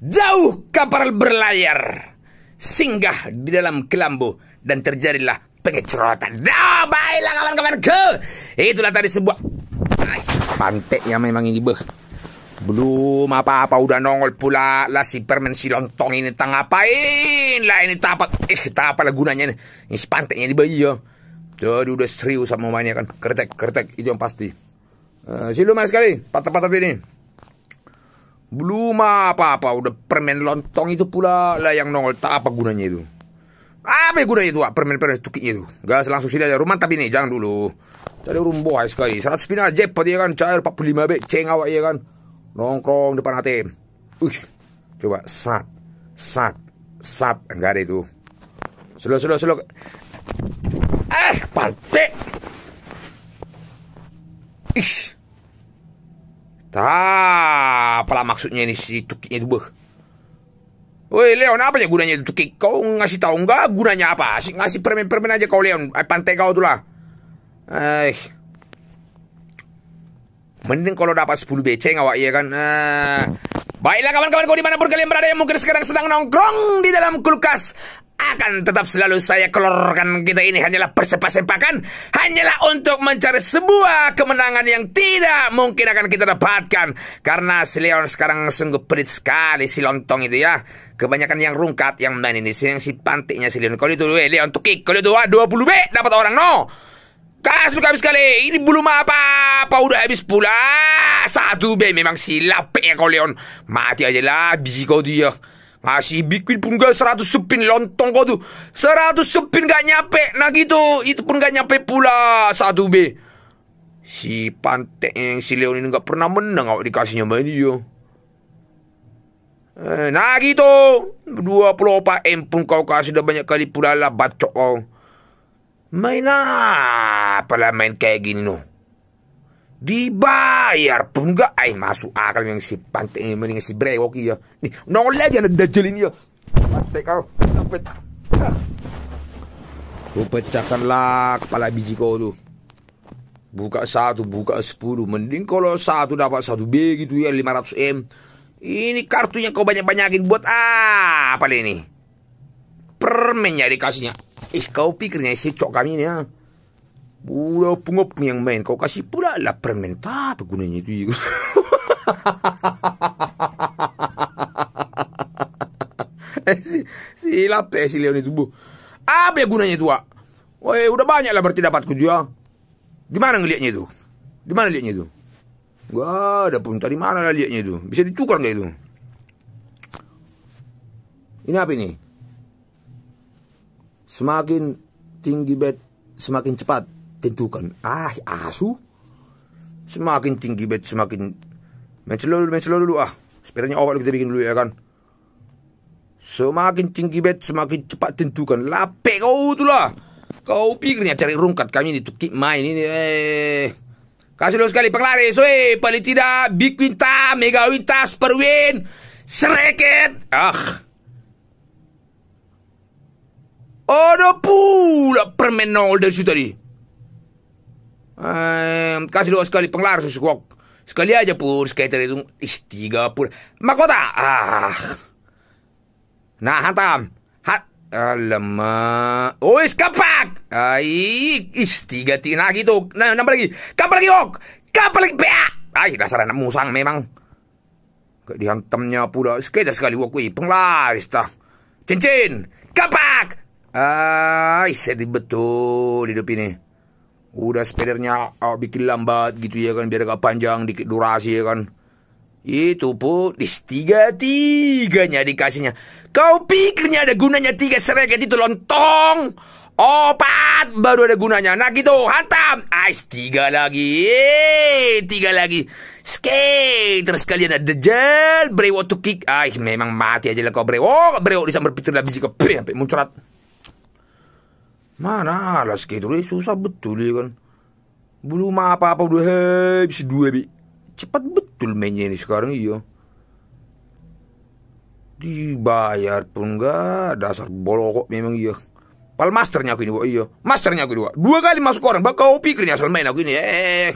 Jauh kapal berlayar. Singgah di dalam kelambu dan terjadilah pengecotan. Dah, baiklah kawan kawan ke, Itulah tadi sebuah pantek yang memang ini beh. Belum apa-apa udah nongol pula lah si permen si lontong ini tang ngapain lah ini tapak. eh tak apa lah gunanya ini ini si panteknya di bayi ya jadi udah serius sama mainnya kan kertek kertek itu yang pasti uh, eh, siluman sekali patah-patah ini belum apa-apa, udah permen lontong itu pula lah yang nongol. Tak apa gunanya itu. Apa gunanya itu, permen-permen tukiknya itu? Gas langsung sini aja rumah tapi nih, jangan dulu. Cari rumbo hai sekali. 100 pina jepot ya kan, cair 45 b, ceng awak ya kan. Nongkrong depan ATM. Uh, coba sat, sat, sat. Enggak ada itu. Selok, selok, selok. Eh, pantek. Ih. Tah, apalah maksudnya ini si tukiknya itu beh. Woi Leon, apa ya gunanya itu tukik? Kau ngasih tahu nggak gunanya apa? Asik ngasih permen-permen aja kau Leon, pantai kau tuh lah. Eh, mending kalau dapat 10 BC ngawak iya kan. Eh, Baiklah kawan-kawanku kawan dimanapun kalian berada yang mungkin sekarang sedang nongkrong di dalam kulkas akan tetap selalu saya keluarkan kita ini hanyalah persepak-sepakan hanyalah untuk mencari sebuah kemenangan yang tidak mungkin akan kita dapatkan karena si Leon sekarang sungguh pelit sekali si lontong itu ya kebanyakan yang rungkat yang main ini si yang si pantiknya si Leon kalau itu eh, Leon kick kalau itu dua puluh B dapat orang no Kas habis kali ini belum apa-apa udah habis pula satu B memang si lapek ya kau Leon mati aja lah bisikau dia masih bikin pun gak 100 sepin lontong kau tuh seratus sepin gak nyampe Nah gitu Itu pun gak nyampe pula satu b Si Pantek yang si Leon ini gak pernah menang Awak dikasihnya main dia Nah gitu dua puluh 24 M pun kau kasih udah banyak kali pula lah Bacok kau Main apa lah main kayak gini noh dibayar pun gak ay masuk akal yang si pantai ini mendingan si brewok iya nih nolak dia ada ini ya Mati kau sampai kau pecahkanlah kepala biji kau tuh buka satu buka sepuluh mending kalau satu dapat satu B gitu ya 500 M ini kartunya kau banyak-banyakin buat apa ini permennya dikasihnya ih kau pikirnya si cok kami ini ya udah pengop yang main kau kasih pula lah permen tak gunanya itu. Eh, si, si lape si Leon itu bu. Apa gunanya itu wak? Woi udah banyak lah berarti dapatku dia. Di mana ngelihatnya itu? Di mana lihatnya itu? Gak ada pun tadi mana lah lihatnya itu? Bisa ditukar nggak itu? Ini apa ini? Semakin tinggi bed semakin cepat tentukan ah asu semakin tinggi bet semakin dulu mencelol dulu ah sebenarnya awal kita bikin dulu ya kan semakin tinggi bet semakin cepat tentukan lape kau lah kau pikirnya cari rungkat kami ini tukik main ini eh kasih lo sekali penglari soe paling tidak big winta mega winta super win sereket ah Ada pula permen nol dari situ tadi. Ehm, kasih dua sekali penglaris kok. Sekali aja pur, skater itu istiga tiga pur. Makota, ah. Nah, hantam. Hat, alamak. Oh, is kapak. Ai, is tiga tina gitu. Nah, nambah lagi. Kapal lagi ok. Kapal lagi pea. Aik dasar anak musang memang. Dihantamnya pula skater sekali wakui penglaris tah. Cincin, kapak. Ai, sedih betul hidup ini udah speedernya uh, ah, bikin lambat gitu ya kan biar gak panjang dikit durasi ya kan itu pun di tiga tiganya dikasihnya kau pikirnya ada gunanya tiga sereket itu lontong opat baru ada gunanya nah gitu hantam Ice tiga lagi Yeay, eh, tiga lagi skate terus kalian ada gel, brewo to kick ah memang mati aja lah kau brewo brewo disambar pitir lah biji kau sampai muncrat Mana alas gitu susah betul ya kan. Belum apa-apa udah habis dua bi. Cepat betul mainnya ini sekarang iya. Dibayar pun enggak dasar bolok memang iya. Pal masternya aku ini, oh iya. Masternya aku dua. Dua kali masuk orang. Bakal kau pikir ini asal main aku ini. Eh,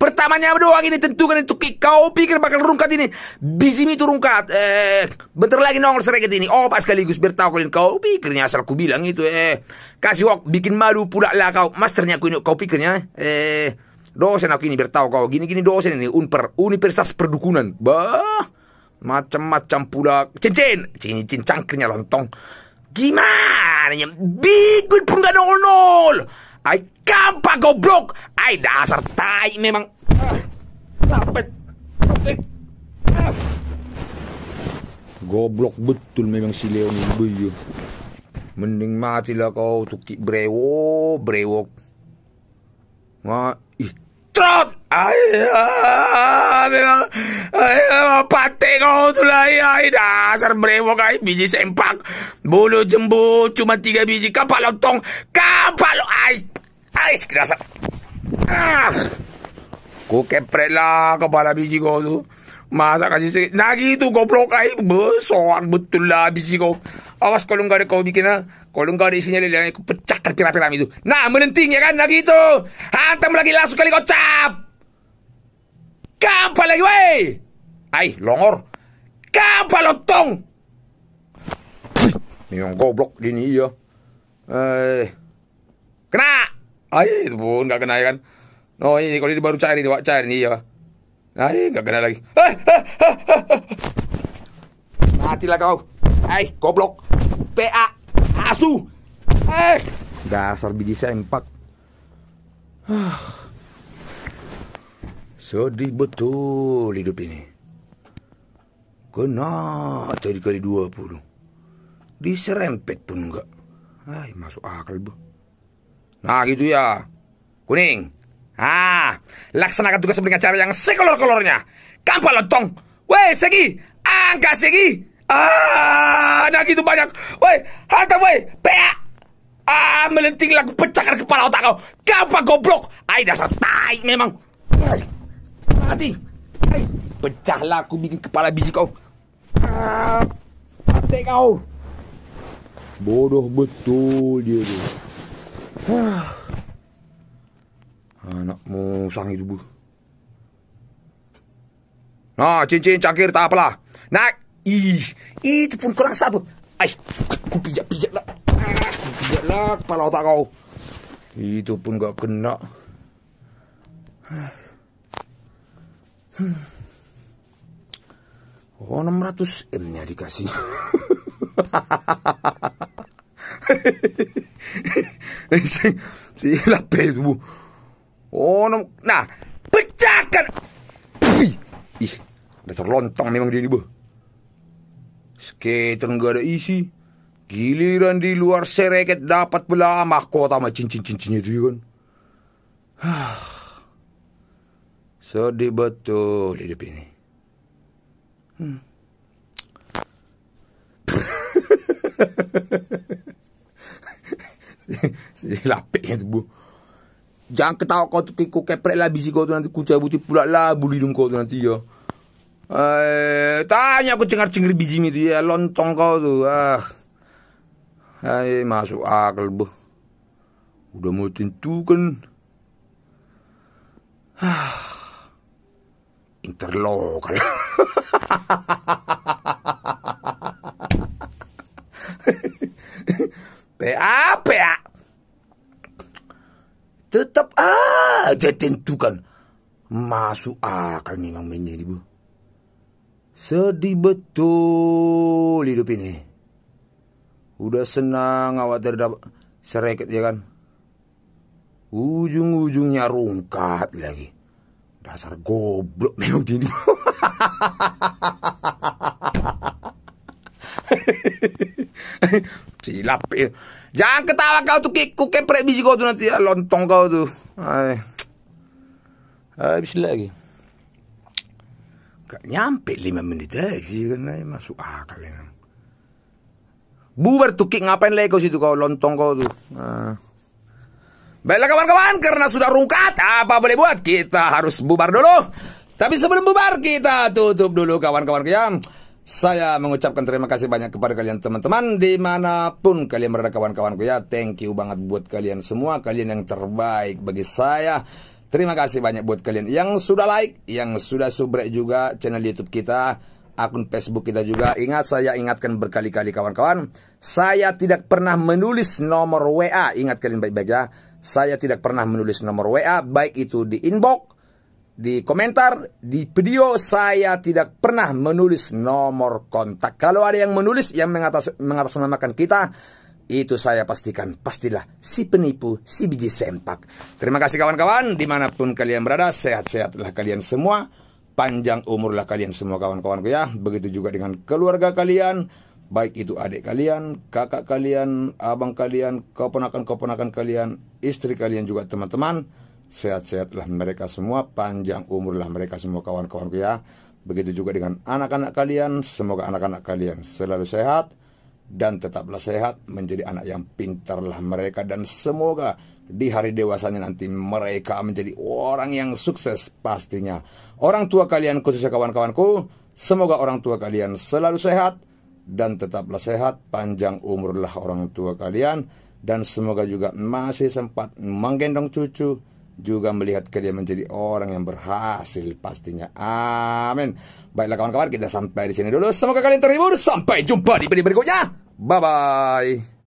pertamanya doang ini tentukan itu kick. Kau pikir bakal rungkat ini. Bizim itu rungkat. Eh, bentar lagi nongol sereket ini. Oh, pas sekaligus bertahu kalian. Kau pikirnya asal aku bilang itu. Eh, kasih wok bikin malu pula lah kau. Masternya aku ini. Kau pikirnya. Eh, dosen aku ini bertau kau. Gini-gini dosen ini. Unper, Universitas Perdukunan. Bah. Macam-macam pula. Cincin. Cincin cangkirnya lontong. Gimana? Anjing, bikin pun gak nol-nol. Ay, kampak goblok. Ay, dasar tai memang. Dapat. Goblok betul memang si Leon Buyu. Mending matilah kau tukik brewo, brewok. Nga, ih, trot! Pate kau tu lah ya, Ay dasar brevo, ay Biji sempak Bulu jembu Cuma tiga biji kapal lontong kapal, lo Ay Ay Kerasa ah. Ku kepret lah Kepala biji kau tu Masa kasih sikit Nagi tu goblok ay Besoan betul lah biji kau Awas kalau enggak ada kau bikin lah Kalau enggak ada isinya lelaki Aku pecahkan piram-piram itu Nah menenting ya kan Nagi tu Hantam lagi langsung kali kocap Kampal lagi, wey! Ay, longor. Kampal, otong! yang goblok ini ya. Eh, kena! Ay, itu pun gak kena ya kan. No, ini kalau ini baru cair ini, wak Cair ini ya. Ay, gak kena lagi. Ay, ah, ah, ah, Matilah kau. Ay, goblok. PA. Asu. Ay. Eh, dasar biji sempak. Ah. Sedih betul hidup ini. Kena tadi kali dua puluh. Diserempet pun enggak. Hai, masuk akal, Bu. Nah, gitu ya. Kuning. Ah, laksanakan tugas dengan cara yang sekolor-kolornya. Kampal lontong. Weh, segi. angka segi. Ah, nah gitu banyak. weh harta weh, Pea. Ah, melenting lagu pecahkan kepala otak kau. Gampang goblok. ay dasar tai memang. Ay. Hati Hai. Pecahlah aku bikin kepala biji kau Hati ah, kau Bodoh betul dia tu ah. Anak musang itu bu Nah cincin cakir tak apalah Nak Ih Itu pun kurang satu Ay Aku pijak-pijak lah Pijak lah kepala otak kau Itu pun gak kena Oh 600 M nya dikasih Oh nom Nah Pecahkan Ih udah terlontong memang dia ini bu Skater nggak ada isi Giliran di luar sereket dapat belah mahkota sama cincin-cincinnya itu ya kan Sedih betul hidup ini. Hmm. Lapik lapiknya tubuh. Jangan ketawa kau tu kikuk keprek lah biji kau tu nanti kucabuti buti pula lah buli hidung kau tu nanti ya. Eh, tanya aku cengar-cengir biji itu ya lontong kau tu. Ah. Hai masuk akal bu. Udah mau tentu kan. Ah interlocal. PA, PA. Tetap aja tentukan. Masuk akal memang menjadi bu. Sedih betul hidup ini. Udah senang awak terdapat sereket ya kan. Ujung-ujungnya rungkat lagi dasar goblok nengok dini silap jangan ketawa kau tuh kiku keprek biji kau tuh nanti ya, lontong kau tuh Ay. habis lagi gak nyampe lima menit aja kan masuk akal ya bubar kik ngapain lagi kau situ kau lontong kau tuh nah. Baiklah kawan-kawan, karena sudah rungkat, apa boleh buat? Kita harus bubar dulu. Tapi sebelum bubar, kita tutup dulu kawan-kawan kalian. Saya mengucapkan terima kasih banyak kepada kalian teman-teman Dimanapun kalian berada kawan kawan ya Thank you banget buat kalian semua Kalian yang terbaik bagi saya Terima kasih banyak buat kalian yang sudah like Yang sudah subrek juga channel youtube kita Akun facebook kita juga Ingat saya ingatkan berkali-kali kawan-kawan Saya tidak pernah menulis nomor WA Ingat kalian baik-baik ya saya tidak pernah menulis nomor WA, baik itu di inbox, di komentar, di video saya tidak pernah menulis nomor kontak. Kalau ada yang menulis yang mengatas, mengatasnamakan kita, itu saya pastikan pastilah si penipu, si biji sempak. Terima kasih kawan-kawan, dimanapun kalian berada, sehat-sehatlah kalian semua. Panjang umurlah kalian semua kawan-kawanku ya. Begitu juga dengan keluarga kalian baik itu adik kalian, kakak kalian, abang kalian, keponakan-keponakan kalian, istri kalian juga teman-teman, sehat-sehatlah mereka semua, panjang umurlah mereka semua kawan-kawanku ya. Begitu juga dengan anak-anak kalian, semoga anak-anak kalian selalu sehat dan tetaplah sehat menjadi anak yang pintarlah mereka dan semoga di hari dewasanya nanti mereka menjadi orang yang sukses pastinya. Orang tua kalian khususnya kawan-kawanku, semoga orang tua kalian selalu sehat dan tetaplah sehat, panjang umurlah orang tua kalian, dan semoga juga masih sempat menggendong cucu, juga melihat kalian menjadi orang yang berhasil pastinya. Amin. Baiklah kawan-kawan, kita sampai di sini dulu. Semoga kalian terhibur. Sampai jumpa di video berikutnya. Bye-bye.